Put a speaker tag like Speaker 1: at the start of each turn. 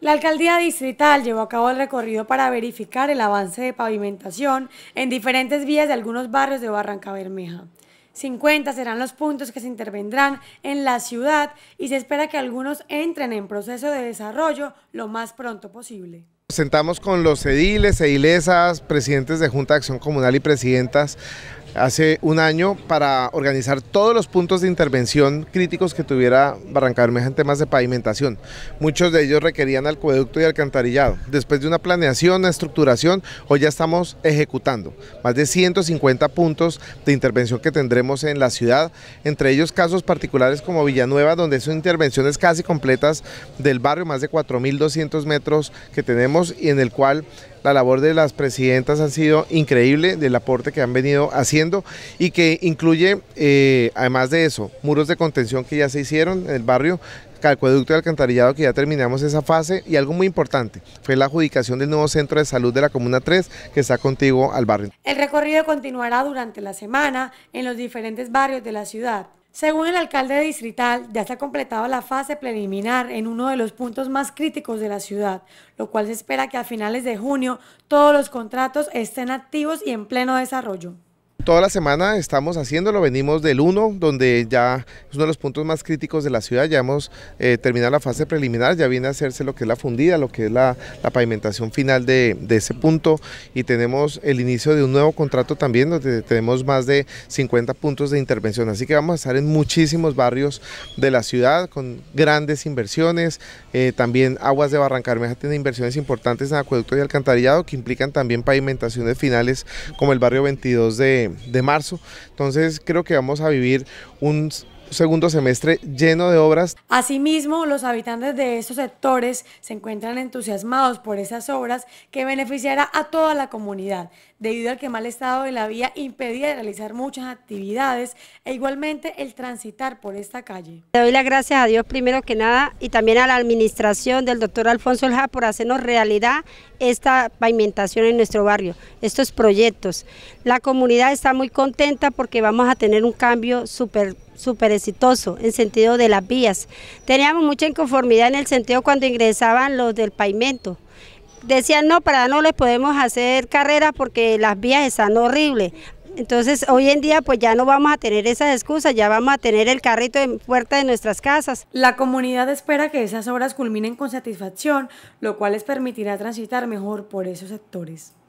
Speaker 1: La alcaldía distrital llevó a cabo el recorrido para verificar el avance de pavimentación en diferentes vías de algunos barrios de Barranca Bermeja. 50 serán los puntos que se intervendrán en la ciudad y se espera que algunos entren en proceso de desarrollo lo más pronto posible.
Speaker 2: Sentamos con los ediles, edilesas, presidentes de Junta de Acción Comunal y presidentas hace un año para organizar todos los puntos de intervención críticos que tuviera Barranca Bermeja en temas de pavimentación. Muchos de ellos requerían acueducto y alcantarillado. Después de una planeación, una estructuración, hoy ya estamos ejecutando más de 150 puntos de intervención que tendremos en la ciudad, entre ellos casos particulares como Villanueva, donde son intervenciones casi completas del barrio, más de 4.200 metros que tenemos y en el cual la labor de las presidentas ha sido increíble, del aporte que han venido haciendo y que incluye, eh, además de eso, muros de contención que ya se hicieron en el barrio, ducto de alcantarillado que ya terminamos esa fase y algo muy importante fue la adjudicación del nuevo centro de salud de la Comuna 3 que está contigo al barrio.
Speaker 1: El recorrido continuará durante la semana en los diferentes barrios de la ciudad. Según el alcalde distrital, ya se ha completado la fase preliminar en uno de los puntos más críticos de la ciudad, lo cual se espera que a finales de junio todos los contratos estén activos y en pleno desarrollo.
Speaker 2: Toda la semana estamos haciéndolo, venimos del 1, donde ya es uno de los puntos más críticos de la ciudad, ya hemos eh, terminado la fase preliminar, ya viene a hacerse lo que es la fundida, lo que es la, pavimentación final de, ese punto y tenemos el inicio de un nuevo contrato también, donde tenemos más de 50 puntos de intervención, así que vamos a estar en muchísimos barrios de la ciudad con grandes inversiones, eh, también Aguas de Barrancarmeja tiene inversiones importantes en acueducto y alcantarillado que implican también pavimentaciones finales como el barrio 22 de, de marzo. Entonces creo que vamos a vivir un segundo semestre lleno de obras.
Speaker 1: Asimismo, los habitantes de estos sectores se encuentran entusiasmados por esas obras que beneficiará a toda la comunidad, debido al que mal estado de la vía impedía realizar muchas actividades e igualmente el transitar por esta calle.
Speaker 3: Le doy las gracias a Dios primero que nada y también a la administración del doctor Alfonso Elja por hacernos realidad esta pavimentación en nuestro barrio, estos proyectos. La comunidad está muy contenta porque vamos a tener un cambio súper súper exitoso en sentido de las vías. Teníamos mucha inconformidad en el sentido cuando ingresaban los del pavimento. Decían, no, para no les podemos hacer carrera porque las vías están horribles. Entonces hoy en día pues ya no vamos a tener esas excusas, ya vamos a tener el carrito en puerta de nuestras casas.
Speaker 1: La comunidad espera que esas obras culminen con satisfacción, lo cual les permitirá transitar mejor por esos sectores.